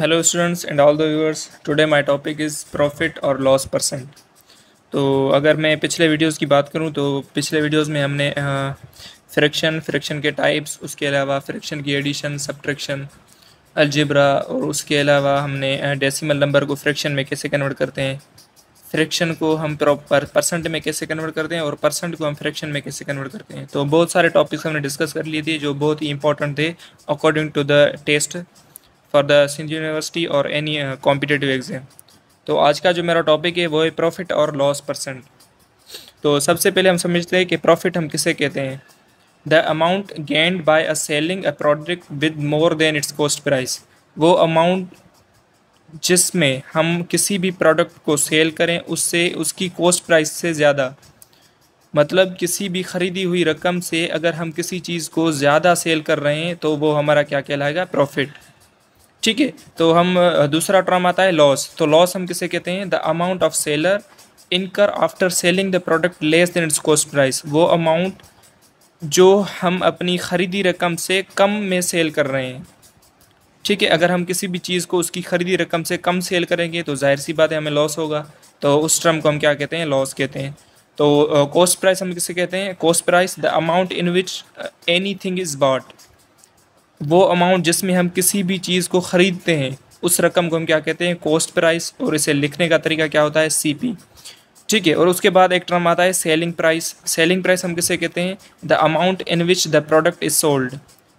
hello students and all the viewers today my topic is profit और loss percent तो अगर मैं पिछले वीडियोस की बात करूं तो पिछले वीडियोस में हमने फ्रैक्शन फ्रैक्शन के टाइप्स उसके अलावा फ्रैक्शन की एडिशन सब्ट्रैक्शन अलजिब्रा और उसके अलावा हमने डेसिमल नंबर को फ्रैक्शन में कैसे कन्वर्ट करते हैं फ्रैक्शन को हम प्रॉपर परसेंट में कैसे कन्वर्ट करते हैं और परसेंट को हम फ्रैक्शन में कैसे कन्वर्ट करते हैं तो बहुत सारे टॉपिक्स हमने डिस्कस कर लिए थे जो बहुत ही इंपॉर्टेंट थे according to the test for the Sindh university और एनी कॉम्पिटेटिव एग्ज़ाम तो आज का जो मेरा टॉपिक है वो है प्रॉफिट और लॉस परसेंट तो सबसे पहले हम समझते हैं कि प्रॉफिट हम किसे कहते हैं the amount gained by a selling a product with more than its cost price वो अमाउंट जिसमें हम किसी भी प्रोडक्ट को सेल करें उससे उसकी कॉस्ट प्राइस से ज़्यादा मतलब किसी भी ख़रीदी हुई रकम से अगर हम किसी चीज़ को ज़्यादा सेल कर रहे हैं तो वो हमारा क्या कहलाएगा प्रॉफिट ठीक है तो हम दूसरा टर्म आता है लॉस तो लॉस हम किसे कहते हैं the amount of seller incur after selling the product less than its cost price वो अमाउंट जो हम अपनी ख़रीदी रकम से कम में सेल कर रहे हैं ठीक है अगर हम किसी भी चीज़ को उसकी ख़रीदी रकम से कम सेल करेंगे तो जाहिर सी बात है हमें लॉस होगा तो उस टर्म को हम क्या कहते हैं लॉस कहते हैं तो कॉस्ट uh, प्राइस हम किसे कहते हैं cost price the amount in which anything is bought वो अमाउंट जिसमें हम किसी भी चीज़ को ख़रीदते हैं उस रकम को हम क्या कहते हैं कॉस्ट प्राइस और इसे लिखने का तरीका क्या होता है सी ठीक है और उसके बाद एक टर्म आता है सेलिंग प्राइस सेलिंग प्राइस हम किसे कहते हैं the amount in which the product is sold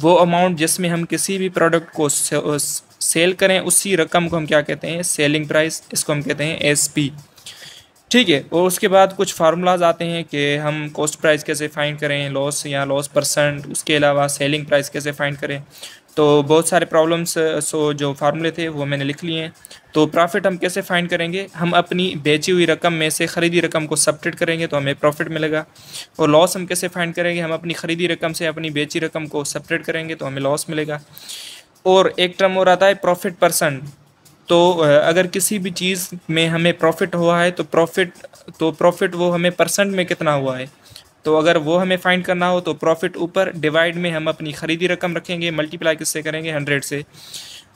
वो अमाउंट जिसमें हम किसी भी प्रोडक्ट को सेल करें उसी रकम को हम क्या कहते हैं सेलिंग प्राइस इसको हम कहते हैं एस पी ठीक है और उसके बाद कुछ फार्मूलाज आते हैं कि हम कॉस्ट प्राइस कैसे फाइंड करें लॉस या लॉस परसेंट उसके अलावा सेलिंग प्राइस कैसे फाइंड करें तो बहुत सारे प्रॉब्लम्स सो जो फार्मूले थे वो मैंने लिख लिए हैं तो प्रॉफिट हम कैसे फाइंड करेंगे हम अपनी बेची हुई रकम में से ख़रीदी रकम को सपरेट करेंगे तो हमें प्रॉफिट मिलेगा और लॉस हम कैसे फाइंड करेंगे हम अपनी ख़रीदी रकम से अपनी बेची रकम को सपरेट करेंगे तो हमें लॉस मिलेगा और एक टर्म और आता है प्रॉफिट परसेंट तो अगर किसी भी चीज़ में हमें प्रॉफिट हुआ है तो प्रॉफिट तो प्रॉफिट वो हमें परसेंट में कितना हुआ है तो अगर वो हमें फाइंड करना हो तो प्रॉफिट ऊपर डिवाइड में हम अपनी ख़रीदी रकम रखेंगे मल्टीप्लाई किससे करेंगे हंड्रेड से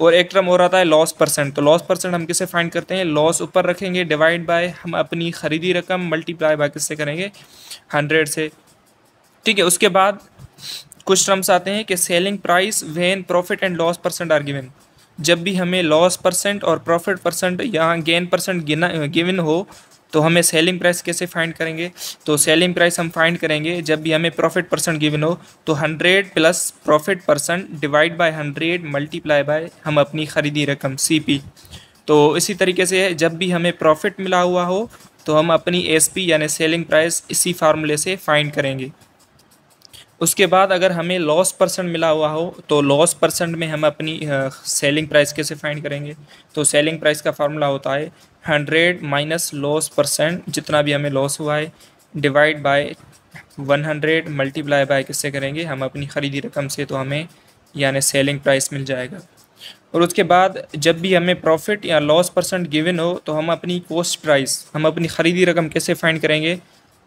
और एक टर्म और आता है लॉस परसेंट तो लॉस परसेंट हम किसे फाइंड करते हैं लॉस ऊपर रखेंगे डिवाइड बाय हम अपनी ख़रीदी रकम मल्टीप्लाई बाय किससे करेंगे हंड्रेड से ठीक है उसके बाद कुछ टर्म्स आते हैं कि selling price when profit and loss percent are given जब भी हमें लॉस परसेंट और प्रॉफिट परसेंट या गेन परसेंट गिना गिविन हो तो हमें सेलिंग प्राइस कैसे फाइंड करेंगे तो सेलिंग प्राइस हम फाइंड करेंगे जब भी हमें प्रॉफिट परसेंट गिवन हो तो hundred plus profit percent divide by hundred multiply by हम अपनी ख़रीदी रकम सीपी तो इसी तरीके से जब भी हमें प्रॉफिट मिला हुआ हो तो हम अपनी एसपी यानी सेलिंग प्राइस इसी फार्मूले से फाइंड करेंगे उसके बाद अगर हमें लॉस परसेंट मिला हुआ हो तो लॉस परसेंट में हम अपनी सेलिंग प्राइस कैसे फाइंड करेंगे तो सेलिंग प्राइस का फार्मूला होता है हंड्रेड माइनस लॉस परसेंट जितना भी हमें लॉस हुआ है divide by one hundred multiply by किससे करेंगे हम अपनी ख़रीदी रकम से तो हमें यानी सेलिंग प्राइस मिल जाएगा और उसके बाद जब भी हमें प्रॉफिट या लॉस परसेंट गिवन हो तो हम अपनी कोस्ट प्राइस हम अपनी ख़रीदी रकम कैसे फाइंड करेंगे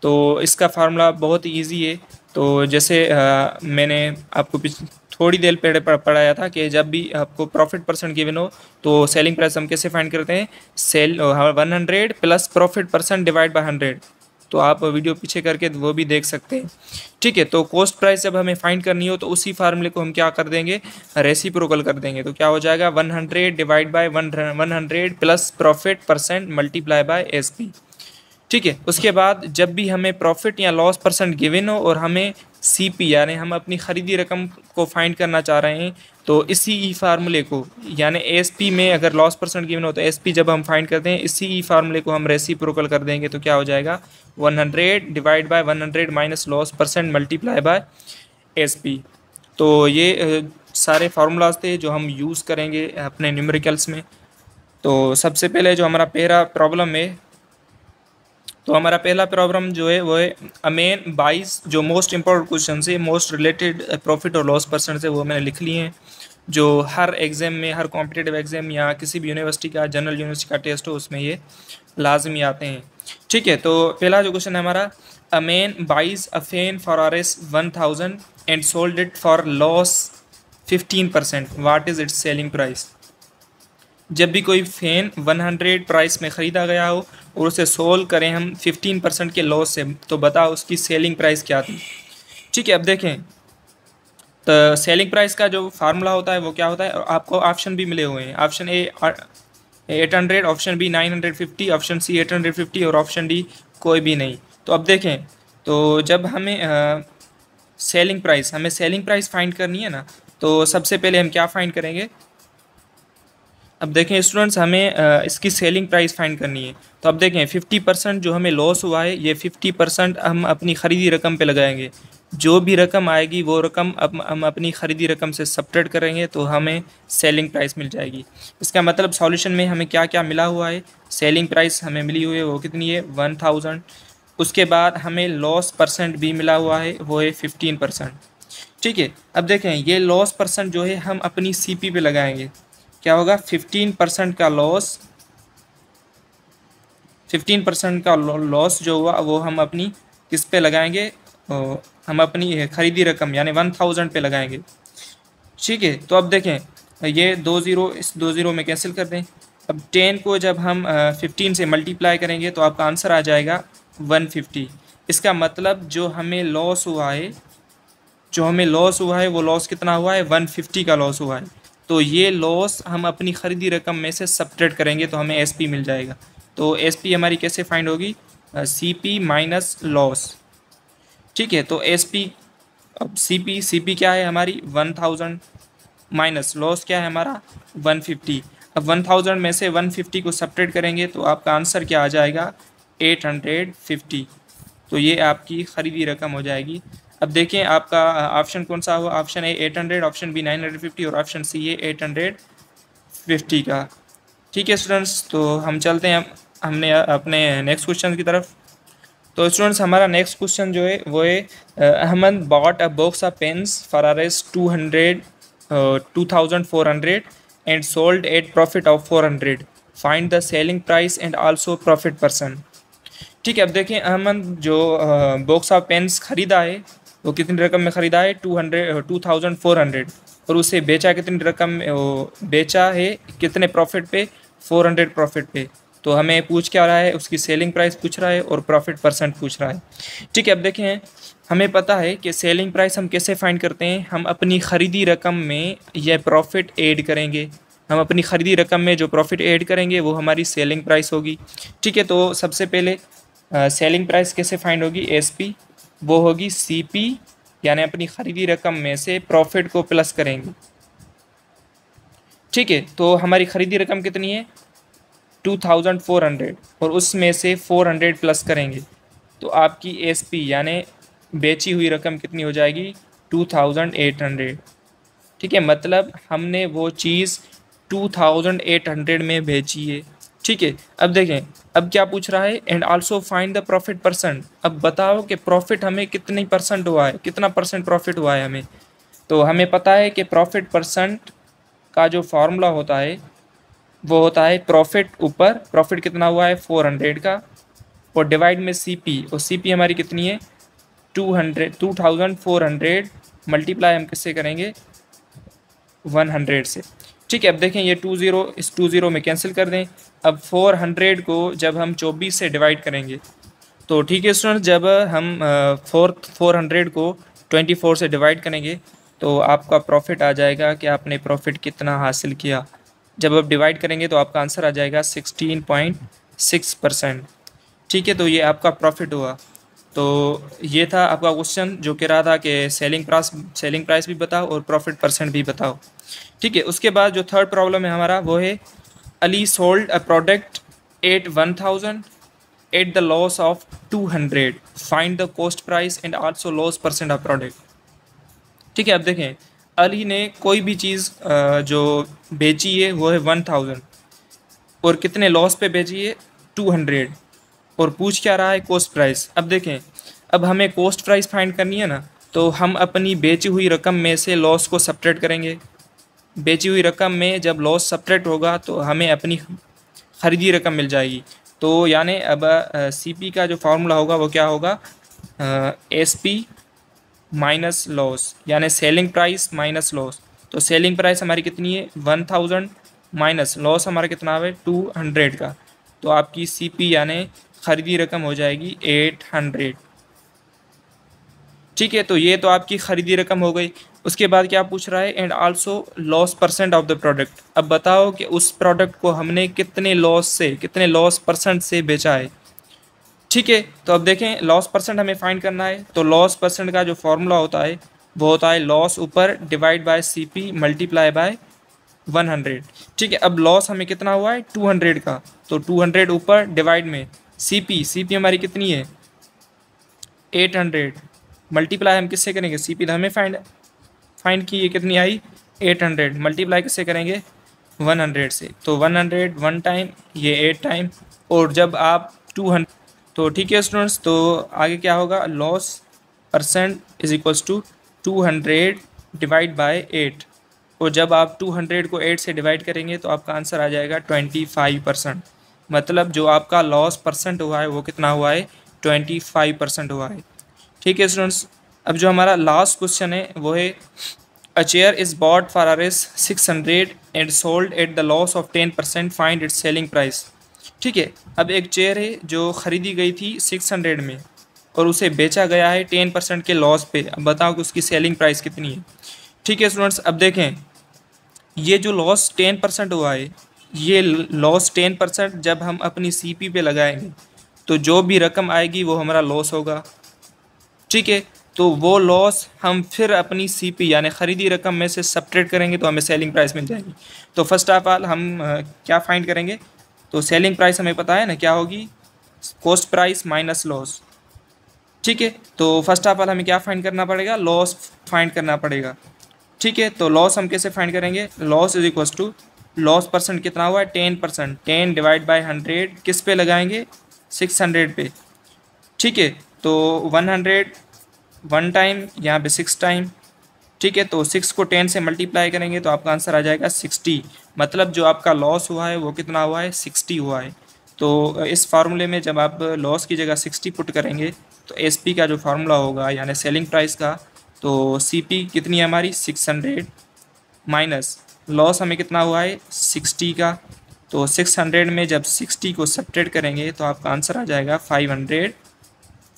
तो इसका फार्मूला बहुत ईजी है तो जैसे आ, मैंने आपको पिछ थोड़ी देर पहले पढ़ाया था कि जब भी आपको प्रॉफिट परसेंट गिवन हो तो सेलिंग प्राइस हम कैसे फाइंड करते हैं sell one hundred plus profit percent divide by hundred तो आप वीडियो पीछे करके वो भी देख सकते हैं ठीक है तो कॉस्ट प्राइस जब हमें फाइंड करनी हो तो उसी फार्मूले को हम क्या कर देंगे रेसी कर देंगे तो क्या हो जाएगा one hundred divide by one hundred plus profit percent multiply by S P ठीक है उसके बाद जब भी हमें प्रॉफिट या लॉस परसेंट गिवन हो और हमें सी पी यानी हम अपनी ख़रीदी रकम को फाइंड करना चाह रहे हैं तो इसी ई e फार्मूले को यानी एस पी में अगर लॉस परसेंट गिवन हो तो एस पी जब हम फाइंड करते हैं इसी ई e फार्मूले को हम रेसी प्रोकल कर देंगे तो क्या हो जाएगा one hundred divide by one hundred minus loss percent multiply by S P तो ये सारे फार्मूलाज थे जो हम यूज़ करेंगे अपने न्यूमेरिकल्स में तो सबसे पहले जो हमारा पहला प्रॉब्लम है तो हमारा पहला प्रॉब्लम जो है वो है अमेन बाईस जो मोस्ट इम्पोर्टेंट क्वेश्चन है मोस्ट रिलेटेड प्रॉफिट और लॉस परसेंट से वो मैंने लिख लिए हैं जो हर एग्ज़ाम में हर कॉम्पिटेटिव एग्ज़ाम या किसी भी यूनिवर्सिटी का जनरल यूनिवर्सिटी का टेस्ट हो उसमें ये लाजमी आते हैं ठीक है तो पहला जो क्वेश्चन है हमारा Aman buys a fan for R S one thousand and sold it for loss fifteen percent what is its selling price जब भी कोई फ़ैन हंड्रेड प्राइस में ख़रीदा गया हो और उसे सोल्व करें हम फिफ्टीन परसेंट के लॉस से तो बताओ उसकी सेलिंग प्राइस क्या थी ठीक है अब देखें तो सेलिंग प्राइस का जो फार्मूला होता है वो क्या होता है और आपको ऑप्शन भी मिले हुए हैं option A eight hundred option B nine hundred fifty option C eight hundred fifty और ऑप्शन डी कोई भी नहीं तो अब देखें तो जब हमें सेलिंग प्राइस हमें सेलिंग प्राइस फाइंड करनी है ना तो सबसे पहले हम क्या फाइंड करेंगे अब देखें स्टूडेंट्स हमें इसकी सेलिंग प्राइस फाइंड करनी है तो अब देखें फिफ्टी परसेंट जो हमें लॉस हुआ है ये फिफ्टी परसेंट हम अपनी ख़रीदी रकम पे लगाएंगे जो भी रकम आएगी वो रकम अब हम अपनी ख़रीदी रकम से सपरेट करेंगे तो हमें सेलिंग प्राइस मिल जाएगी इसका मतलब सॉल्यूशन में हमें क्या क्या मिला हुआ है सेलिंग प्राइस हमें मिली हुई है वो कितनी है वन थाउजेंड उसके बाद हमें लॉस परसेंट भी मिला हुआ है वो है फिफ्टीन परसेंट ठीक है अब देखें ये लॉस परसेंट जो है हम अपनी सी पी पे लगाएंगे क्या होगा फिफ्टीन परसेंट का लॉस फिफ्टीन परसेंट का लॉस जो हुआ वो हम अपनी किस पे लगाएंगे ओ, हम अपनी खरीदी रकम यानी वन थाउजेंड पे लगाएंगे ठीक है तो अब देखें ये दो ज़ीरो इस दो ज़ीरो में कैंसिल कर दें अब टेन को जब हम फिफ्टीन से मल्टीप्लाई करेंगे तो आपका आंसर आ जाएगा वन फिफ्टी इसका मतलब जो हमें लॉस हुआ है जो हमें लॉस हुआ है वो लॉस कितना हुआ है वन फिफ्टी का लॉस हुआ है तो ये लॉस हम अपनी ख़रीदी रकम में से सपरेट करेंगे तो हमें एस मिल जाएगा तो एस हमारी कैसे फाइंड होगी सी पी माइनस लॉस ठीक है तो एस पी अब सी पी सी पी क्या है हमारी वन थाउजेंड माइनस लॉस क्या है हमारा वन फिफ्टी अब वन थाउजेंड में से वन फिफ्टी को सपरेट करेंगे तो आपका आंसर क्या आ जाएगा एट हंड्रेड फिफ्टी तो ये आपकी ख़रीदी रकम हो जाएगी अब देखें आपका ऑप्शन कौन सा हुआ ऑप्शन ए 800 ऑप्शन बी 950 और ऑप्शन सी ए 850 का ठीक है स्टूडेंट्स तो हम चलते हैं हमने अपने नेक्स्ट क्वेश्चन की तरफ तो स्टूडेंट्स हमारा नेक्स्ट क्वेश्चन जो है वो है Ahmad bought a box of pens for R S two hundred two thousand four hundred and sold at profit of four hundred find the selling price and also profit person ठीक है अब देखें अहमद जो box of pens ख़रीदा है वो कितनी रकम में ख़रीदा है two hundred two thousand four hundred और उसे बेचा कितनी रकम बेचा है कितने प्रॉफिट पे फोर हंड्रेड प्रॉफिट पे तो हमें पूछ क्या रहा है उसकी सेलिंग प्राइस पूछ रहा है और प्रॉफिट परसेंट पूछ रहा है ठीक है अब देखें हमें पता है कि सेलिंग प्राइस हम कैसे फाइंड करते हैं हम अपनी ख़रीदी रकम में यह प्रॉफिट ऐड करेंगे हम अपनी ख़रीदी रकम में जो प्रॉफिट ऐड करेंगे वो हमारी सेलिंग प्राइस होगी ठीक है तो सबसे पहले सेलिंग प्राइस कैसे फाइंड होगी एस पी वो होगी सी पी यानी अपनी खरीदी रकम में से प्रॉफिट को प्लस करेंगे ठीक है तो हमारी खरीदी रकम कितनी है टू थाउजेंड फोर हंड्रेड और उसमें से फोर हंड्रेड प्लस करेंगे तो आपकी एस पी यानी बेची हुई रकम कितनी हो जाएगी टू थाउजेंड एट हंड्रेड ठीक है मतलब हमने वो चीज़ टू थाउजेंड एट हंड्रेड में बेची है ठीक है अब देखें अब क्या पूछ रहा है and also find the profit percent अब बताओ कि प्रॉफिट हमें कितने परसेंट हुआ है कितना परसेंट प्रॉफिट हुआ है हमें तो हमें पता है कि प्रॉफिट परसेंट का जो फार्मूला होता है वो होता है प्रॉफिट ऊपर प्रॉफिट कितना हुआ है फोर हंड्रेड का और डिवाइड में सी पी और सी पी हमारी कितनी है two hundred two thousand four hundred multiply हम किससे करेंगे वन हंड्रेड से ठीक है अब देखें ये टू ज़ीरो इस टू ज़ीरो में कैंसिल कर दें अब 400 को जब हम 24 से डिवाइड करेंगे तो ठीक है स्टूडेंट जब हम फोर्थ फोर हंड्रेड को 24 से डिवाइड करेंगे तो आपका प्रॉफिट आ जाएगा कि आपने प्रॉफिट कितना हासिल किया जब आप डिवाइड करेंगे तो आपका आंसर आ जाएगा 16.6 परसेंट ठीक है तो ये आपका प्रॉफिट हुआ तो ये था आपका क्वेश्चन जो कह रहा था कि सेलिंग प्राइस सेलिंग प्राइस भी बताओ और प्रॉफिट परसेंट भी बताओ ठीक है उसके बाद जो थर्ड प्रॉब्लम है हमारा वो है Ali sold a product at 1000 at the loss of 200 find the cost price and also loss percent of product ठीक है अब देखें अली ने कोई भी चीज़ जो बेची है वो है वन थाउजेंड और कितने लॉस पे बेची है टू हंड्रेड और पूछ क्या रहा है कॉस्ट प्राइस अब देखें अब हमें कॉस्ट प्राइस फाइंड करनी है ना तो हम अपनी बेची हुई रकम में से लॉस को सपरेट करेंगे बेची हुई रकम में जब लॉस सपरेट होगा तो हमें अपनी खरीदी रकम मिल जाएगी तो यानी अब सी पी का जो फार्मूला होगा वो क्या होगा एस पी माइनस लॉस यानी सेलिंग प्राइस माइनस लॉस तो सेलिंग प्राइस हमारी कितनी है वन थाउजेंड माइनस लॉस हमारा कितना है टू हंड्रेड का तो आपकी सी पी यानी खरीदी रकम हो जाएगी एट हंड्रेड ठीक है तो ये तो आपकी ख़रीदी रकम हो गई उसके बाद क्या पूछ रहा है and also loss percent of the product अब बताओ कि उस प्रोडक्ट को हमने कितने लॉस से कितने लॉस परसेंट से बेचा है ठीक है तो अब देखें लॉस परसेंट हमें फाइंड करना है तो लॉस परसेंट का जो फॉर्मूला होता है वो होता है लॉस ऊपर divide by C P multiply by one hundred ठीक है अब लॉस हमें कितना हुआ है टू हंड्रेड का तो टू हंड्रेड ऊपर डिवाइड में सी पी सी पी हमारी कितनी है एट हंड्रेड मल्टीप्लाई हम किससे करेंगे सी पी तो हमें फाइंड फाइंड की ये कितनी आई 800 मल्टीप्लाई किससे करेंगे 100 से तो 100 वन टाइम ये एट टाइम और जब आप 200 तो ठीक है स्टूडेंट्स तो आगे क्या होगा loss percent is equals to two hundred divide by eight और जब आप टू हंड्रेड को एट से डिवाइड करेंगे तो आपका आंसर आ जाएगा ट्वेंटी फाइव परसेंट मतलब जो आपका लॉस परसेंट हुआ है वो कितना हुआ है ट्वेंटी फाइव परसेंट हुआ है ठीक है स्टूडेंट्स अब जो हमारा लास्ट क्वेश्चन है वो है a chair is bought for R S six hundred and sold at the loss of ten percent find its selling price ठीक है अब एक चेयर है जो ख़रीदी गई थी सिक्स हंड्रेड में और उसे बेचा गया है टेन परसेंट के लॉस पे अब बताओ कि उसकी सेलिंग प्राइस कितनी है ठीक है स्टूडेंट्स अब देखें ये जो लॉस टेन परसेंट हुआ है ये लॉस टेन परसेंट जब हम अपनी सी पी पे लगाएंगे तो जो भी रकम आएगी वो हमारा लॉस होगा ठीक है तो वो लॉस हम फिर अपनी सी पी यानी ख़रीदी रकम में से सपरेट करेंगे तो हमें सेलिंग प्राइस मिल जाएगी तो फर्स्ट ऑफ ऑल हम क्या फाइंड करेंगे तो सेलिंग प्राइस हमें पता है ना क्या होगी कॉस्ट प्राइस माइनस लॉस ठीक है तो फर्स्ट ऑफ ऑल हमें क्या फाइंड करना पड़ेगा लॉस फाइंड करना पड़ेगा ठीक है तो लॉस हम कैसे फाइंड करेंगे loss is equal to loss percent कितना हुआ है ten percent ten divide by hundred किस पे लगाएंगे सिक्स हंड्रेड पे ठीक है तो वन हंड्रेड वन टाइम यहाँ पे सिक्स टाइम ठीक है तो सिक्स को टेन से मल्टीप्लाई करेंगे तो आपका आंसर आ जाएगा सिक्सटी मतलब जो आपका लॉस हुआ है वो कितना हुआ है सिक्सटी हुआ है तो इस फार्मूले में जब आप लॉस की जगह सिक्सटी पुट करेंगे तो एस पी का जो फार्मूला होगा यानी सेलिंग प्राइस का तो सी पी कितनी है हमारी सिक्स हंड्रेड माइनस लॉस हमें कितना हुआ है सिक्सटी का तो सिक्स हंड्रेड में जब सिक्सटी को सपरेट करेंगे तो आपका आंसर आ जाएगा फाइव हंड्रेड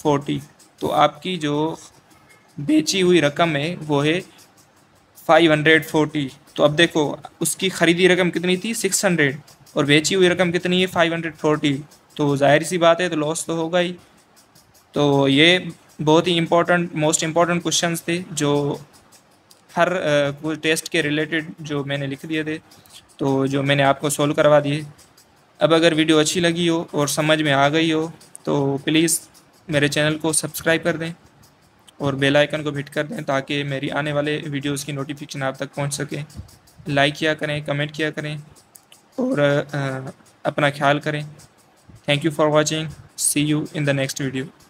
फोर्टी तो आपकी जो बेची हुई रकम है वो है फाइव हंड्रेड फोर्टी तो अब देखो उसकी खरीदी रकम कितनी थी सिक्स हंड्रेड और बेची हुई रकम कितनी है फाइव हंड्रेड फोर्टी तो जाहिर सी बात है तो लॉस तो होगा ही तो ये बहुत ही इम्पोर्टेंट मोस्ट इम्पॉर्टेंट क्वेश्चन थे जो हर कुछ टेस्ट के रिलेटेड जो मैंने लिख दिए थे तो जो मैंने आपको सोल्व करवा दिए अब अगर वीडियो अच्छी लगी हो और समझ में आ गई हो तो प्लीज़ मेरे चैनल को सब्सक्राइब कर दें और बेल आइकन को हिट कर दें ताकि मेरी आने वाले वीडियोस की नोटिफिकेशन आप तक पहुंच सके लाइक किया करें कमेंट किया करें और अपना ख्याल करें thank you for watching see you in the next video